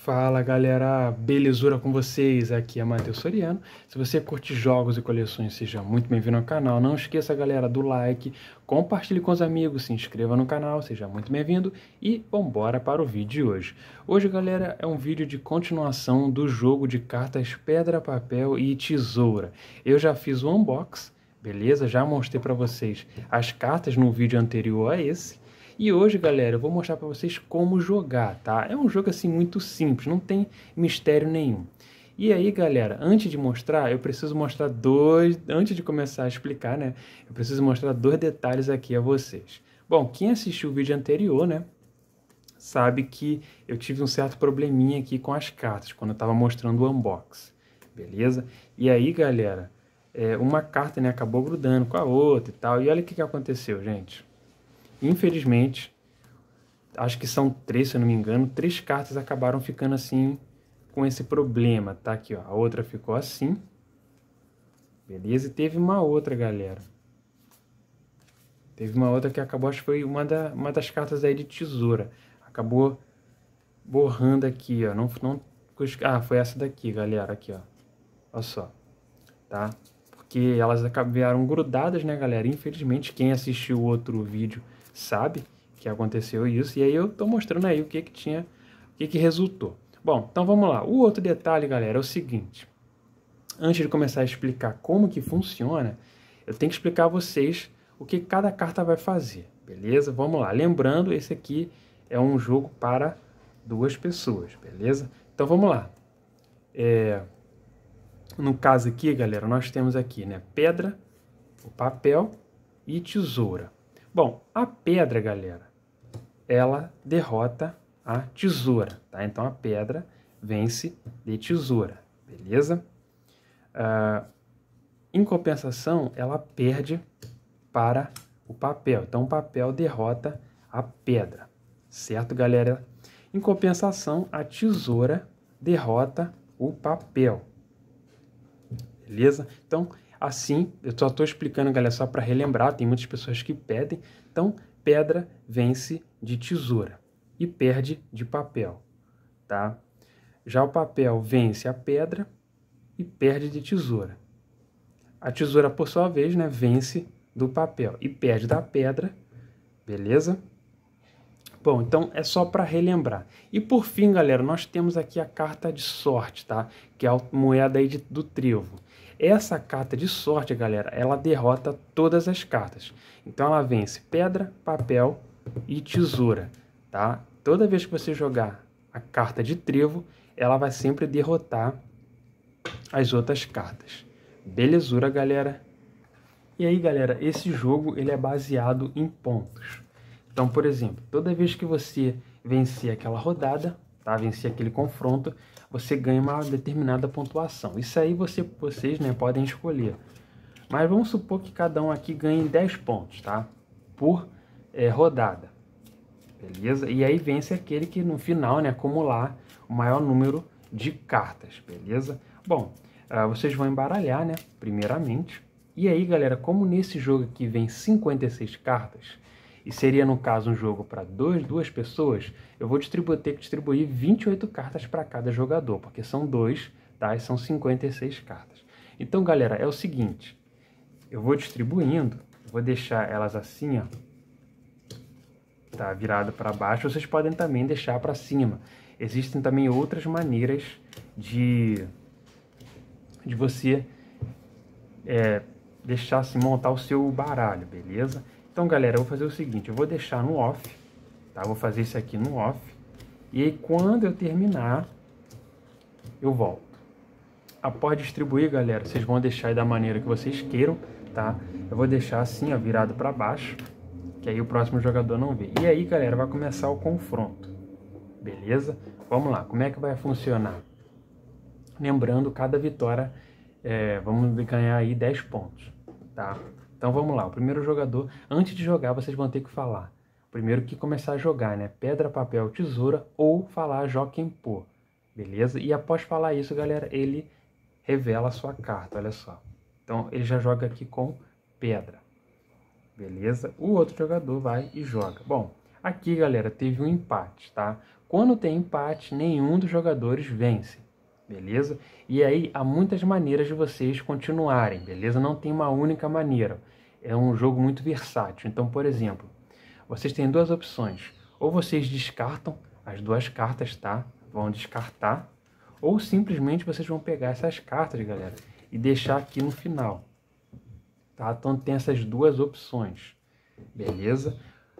Fala galera, belezura com vocês? Aqui é Matheus Soriano. Se você curte jogos e coleções, seja muito bem-vindo ao canal. Não esqueça, galera, do like, compartilhe com os amigos, se inscreva no canal, seja muito bem-vindo e vambora para o vídeo de hoje. Hoje, galera, é um vídeo de continuação do jogo de cartas Pedra, Papel e Tesoura. Eu já fiz o unboxing, beleza? Já mostrei para vocês as cartas no vídeo anterior a esse. E hoje, galera, eu vou mostrar para vocês como jogar, tá? É um jogo assim muito simples, não tem mistério nenhum. E aí, galera, antes de mostrar, eu preciso mostrar dois, antes de começar a explicar, né? Eu preciso mostrar dois detalhes aqui a vocês. Bom, quem assistiu o vídeo anterior, né, sabe que eu tive um certo probleminha aqui com as cartas quando eu estava mostrando o unbox, beleza? E aí, galera, é, uma carta né, acabou grudando com a outra e tal. E olha o que, que aconteceu, gente infelizmente, acho que são três, se eu não me engano, três cartas acabaram ficando assim com esse problema, tá aqui, ó. A outra ficou assim. Beleza? E teve uma outra, galera. Teve uma outra que acabou, acho que foi uma, da, uma das cartas aí de tesoura. Acabou borrando aqui, ó. Não, não, ah, foi essa daqui, galera, aqui, ó. Olha só, tá? Porque elas acabaram grudadas, né, galera? Infelizmente, quem assistiu o outro vídeo sabe que aconteceu isso, e aí eu estou mostrando aí o que, que tinha, o que, que resultou. Bom, então vamos lá. O outro detalhe, galera, é o seguinte. Antes de começar a explicar como que funciona, eu tenho que explicar a vocês o que cada carta vai fazer, beleza? Vamos lá. Lembrando, esse aqui é um jogo para duas pessoas, beleza? Então vamos lá. É, no caso aqui, galera, nós temos aqui, né, pedra, o papel e tesoura. Bom, a pedra, galera, ela derrota a tesoura, tá? Então a pedra vence de tesoura, beleza? Uh, em compensação, ela perde para o papel. Então o papel derrota a pedra, certo, galera? Em compensação, a tesoura derrota o papel, beleza? Então Assim, eu só estou explicando, galera, só para relembrar, tem muitas pessoas que pedem. Então, pedra vence de tesoura e perde de papel, tá? Já o papel vence a pedra e perde de tesoura. A tesoura, por sua vez, né, vence do papel e perde da pedra, beleza? Bom, então é só para relembrar. E por fim, galera, nós temos aqui a carta de sorte, tá? Que é a moeda aí de, do trevo. Essa carta de sorte, galera, ela derrota todas as cartas. Então ela vence pedra, papel e tesoura, tá? Toda vez que você jogar a carta de trevo, ela vai sempre derrotar as outras cartas. Belezura, galera? E aí, galera, esse jogo ele é baseado em pontos. Então, por exemplo, toda vez que você vencer aquela rodada, tá? vencer aquele confronto, você ganha uma determinada pontuação. Isso aí você, vocês né, podem escolher. Mas vamos supor que cada um aqui ganhe 10 pontos, tá? Por é, rodada. Beleza? E aí vence aquele que no final, né, acumular o maior número de cartas, beleza? Bom, uh, vocês vão embaralhar, né, primeiramente. E aí, galera, como nesse jogo aqui vem 56 cartas, e seria no caso um jogo para duas pessoas, eu vou distribuir, ter que distribuir 28 cartas para cada jogador, porque são dois, tá? E são 56 cartas. Então, galera, é o seguinte, eu vou distribuindo, vou deixar elas assim, ó, tá virada para baixo, vocês podem também deixar para cima. Existem também outras maneiras de, de você é, deixar se assim, montar o seu baralho, beleza? Então, galera, eu vou fazer o seguinte, eu vou deixar no off, tá? vou fazer isso aqui no off. E aí, quando eu terminar, eu volto. Após distribuir, galera, vocês vão deixar da maneira que vocês queiram, tá? Eu vou deixar assim, ó, virado para baixo, que aí o próximo jogador não vê. E aí, galera, vai começar o confronto, beleza? Vamos lá, como é que vai funcionar? Lembrando, cada vitória, é, vamos ganhar aí 10 pontos, tá? Então vamos lá, o primeiro jogador, antes de jogar, vocês vão ter que falar. Primeiro que começar a jogar, né? Pedra, papel, tesoura ou falar Joaquim Pô. Beleza? E após falar isso, galera, ele revela a sua carta, olha só. Então ele já joga aqui com pedra. Beleza? O outro jogador vai e joga. Bom, aqui, galera, teve um empate, tá? Quando tem empate, nenhum dos jogadores vence beleza? E aí há muitas maneiras de vocês continuarem, beleza? Não tem uma única maneira. É um jogo muito versátil. Então, por exemplo, vocês têm duas opções. Ou vocês descartam as duas cartas, tá? Vão descartar. Ou simplesmente vocês vão pegar essas cartas, galera, e deixar aqui no final. Tá? Então tem essas duas opções. Beleza?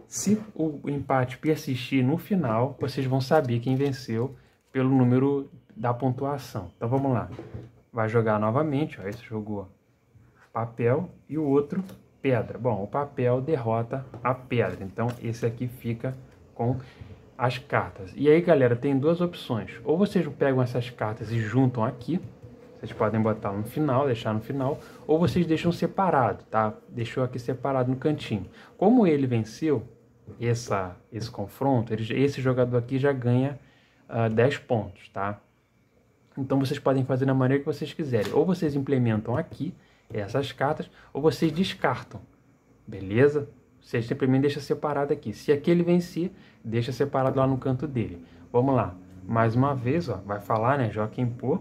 Se o empate persistir no final, vocês vão saber quem venceu pelo número da pontuação. Então vamos lá. Vai jogar novamente, ó, esse jogou papel e o outro pedra. Bom, o papel derrota a pedra, então esse aqui fica com as cartas. E aí, galera, tem duas opções. Ou vocês pegam essas cartas e juntam aqui, vocês podem botar no final, deixar no final, ou vocês deixam separado, tá? Deixou aqui separado no cantinho. Como ele venceu essa, esse confronto, ele, esse jogador aqui já ganha uh, ah, 10 pontos, tá? Então vocês podem fazer da maneira que vocês quiserem. Ou vocês implementam aqui essas cartas, ou vocês descartam. Beleza? Vocês simplesmente deixam separado aqui. Se aquele vencer, deixa separado lá no canto dele. Vamos lá. Mais uma vez, ó, vai falar, né? Joaquim Pô.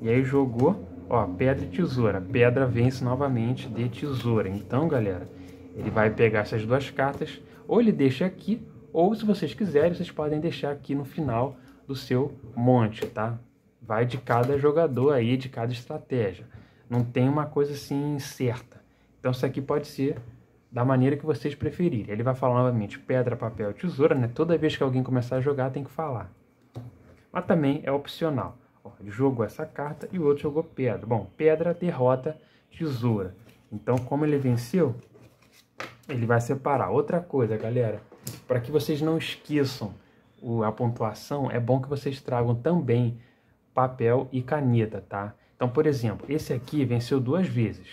E aí jogou, ó, pedra e tesoura. Pedra vence novamente de tesoura. Então, galera, ele vai pegar essas duas cartas, ou ele deixa aqui, ou se vocês quiserem, vocês podem deixar aqui no final do seu monte, tá? Vai de cada jogador aí, de cada estratégia. Não tem uma coisa assim certa. Então isso aqui pode ser da maneira que vocês preferirem. Ele vai falar novamente pedra, papel, tesoura, né? Toda vez que alguém começar a jogar, tem que falar. Mas também é opcional. Ó, ele jogou essa carta e o outro jogou pedra. Bom, pedra derrota tesoura. Então, como ele venceu, ele vai separar. Outra coisa, galera, para que vocês não esqueçam a pontuação, é bom que vocês tragam também papel e caneta, tá? Então, por exemplo, esse aqui venceu duas vezes.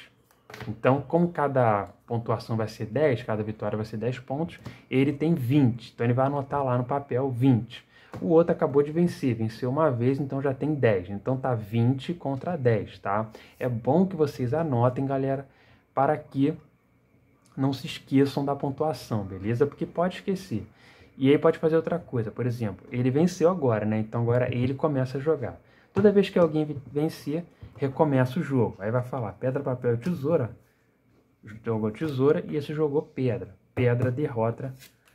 Então, como cada pontuação vai ser 10, cada vitória vai ser 10 pontos, ele tem 20. Então, ele vai anotar lá no papel 20. O outro acabou de vencer, venceu uma vez, então já tem 10. Então, tá 20 contra 10, tá? É bom que vocês anotem, galera, para que não se esqueçam da pontuação, beleza? Porque pode esquecer. E aí pode fazer outra coisa, por exemplo, ele venceu agora, né? Então agora ele começa a jogar. Toda vez que alguém vencer, recomeça o jogo. Aí vai falar pedra, papel tesoura. Jogou tesoura e esse jogou pedra. Pedra derrota,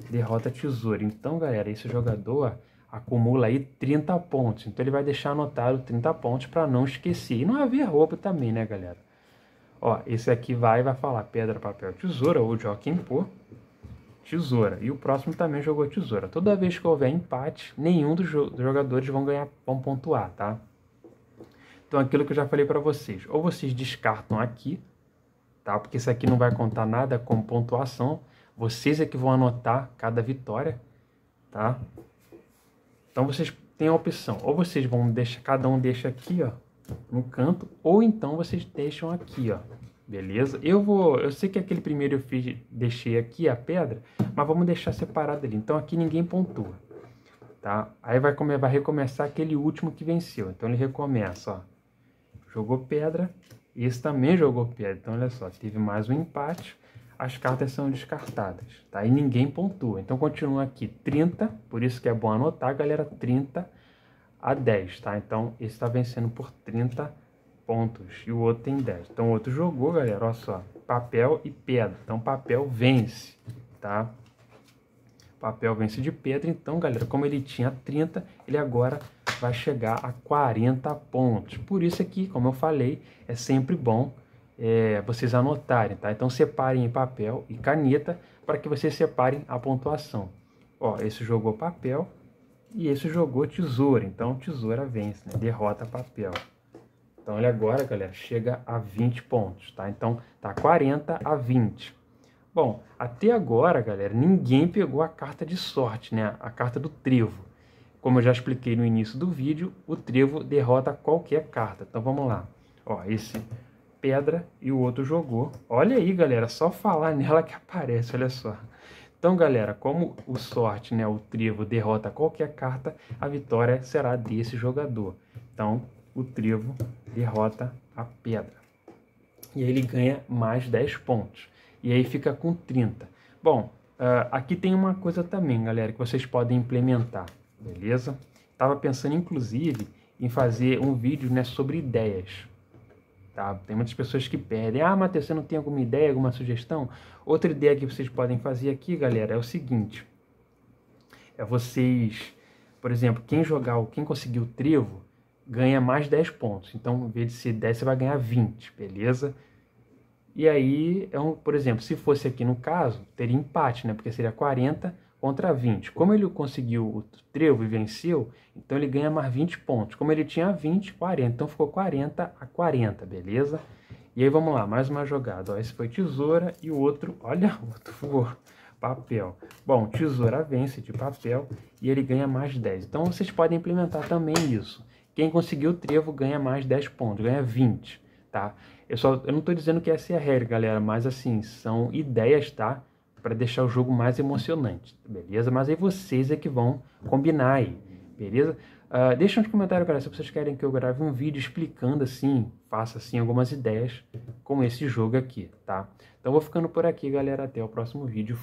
derrota tesoura. Então, galera, esse jogador acumula aí 30 pontos. Então ele vai deixar anotado 30 pontos para não esquecer. E não haver roubo também, né, galera? Ó, esse aqui vai vai falar pedra, papel, tesoura ou Joaquim Pô. Tesoura. E o próximo também jogou tesoura. Toda vez que houver empate, nenhum dos jogadores vão ganhar, vão pontuar, tá? Então, aquilo que eu já falei para vocês, ou vocês descartam aqui, tá? Porque isso aqui não vai contar nada como pontuação. Vocês é que vão anotar cada vitória, tá? Então vocês têm a opção, ou vocês vão deixar cada um deixa aqui, ó, no canto, ou então vocês deixam aqui, ó. Beleza? Eu vou, eu sei que aquele primeiro eu fiz, deixei aqui a pedra, mas vamos deixar separado ali. Então aqui ninguém pontua, tá? Aí vai, vai recomeçar aquele último que venceu. Então ele recomeça, ó jogou pedra. esse também jogou pedra. Então, olha só, teve mais um empate. As cartas são descartadas, tá? E ninguém pontua. Então, continua aqui 30, por isso que é bom anotar, galera, 30 a 10, tá? Então, esse está vencendo por 30 pontos e o outro tem 10. Então, o outro jogou, galera, olha só, papel e pedra. Então, papel vence, tá? Papel vence de pedra. Então, galera, como ele tinha 30, ele agora vai chegar a 40 pontos. Por isso aqui, é como eu falei, é sempre bom é, vocês anotarem, tá? Então separem em papel e caneta para que vocês separem a pontuação. Ó, esse jogou papel e esse jogou tesoura, então tesoura vence, né? Derrota papel. Então ele agora, galera, chega a 20 pontos, tá? Então tá 40 a 20. Bom, até agora, galera, ninguém pegou a carta de sorte, né? A carta do trevo. Como eu já expliquei no início do vídeo, o trevo derrota qualquer carta. Então vamos lá. Ó, esse pedra e o outro jogou. Olha aí, galera, só falar nela que aparece, olha só. Então, galera, como o sorte, né, o trevo derrota qualquer carta, a vitória será desse jogador. Então, o trevo derrota a pedra. E aí ele ganha mais 10 pontos. E aí fica com 30. Bom, ah, aqui tem uma coisa também, galera, que vocês podem implementar beleza? Tava pensando, inclusive, em fazer um vídeo né, sobre ideias. Tá? Tem muitas pessoas que pedem, ah, Matheus, você não tem alguma ideia, alguma sugestão? Outra ideia que vocês podem fazer aqui, galera, é o seguinte. É vocês, por exemplo, quem jogar, quem conseguir o trevo, ganha mais 10 pontos. Então, em vez de ser 10, você vai ganhar 20, beleza? E aí, é um, por exemplo, se fosse aqui no caso, teria empate, né? Porque seria 40 contra 20. Como ele conseguiu o trevo e venceu, então ele ganha mais 20 pontos. Como ele tinha 20, 40. Então ficou 40 a 40, beleza? E aí vamos lá, mais uma jogada. Ó, esse foi tesoura e o outro, olha, o outro voou. Papel. Bom, tesoura vence de papel e ele ganha mais 10. Então vocês podem implementar também isso. Quem conseguiu o trevo ganha mais 10 pontos, ganha 20, tá? Eu, só, eu não estou dizendo que essa é a regra, galera, mas assim, são ideias, tá? para deixar o jogo mais emocionante, beleza? Mas aí vocês é que vão combinar aí, beleza? Uh, deixa um comentário, galera, se vocês querem que eu grave um vídeo explicando assim, faça assim algumas ideias com esse jogo aqui, tá? Então vou ficando por aqui, galera. Até o próximo vídeo.